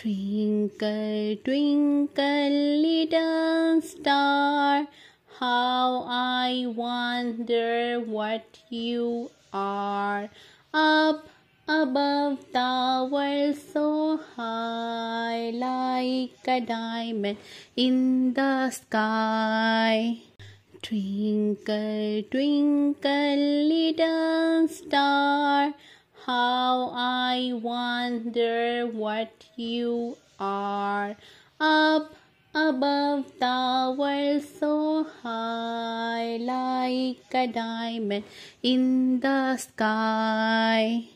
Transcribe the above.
Twinkle, twinkle, little star, how I wonder what you are. Up above the world so high, like a diamond in the sky. Twinkle, twinkle, little star, how I wonder what you are up above the world so high like a diamond in the sky.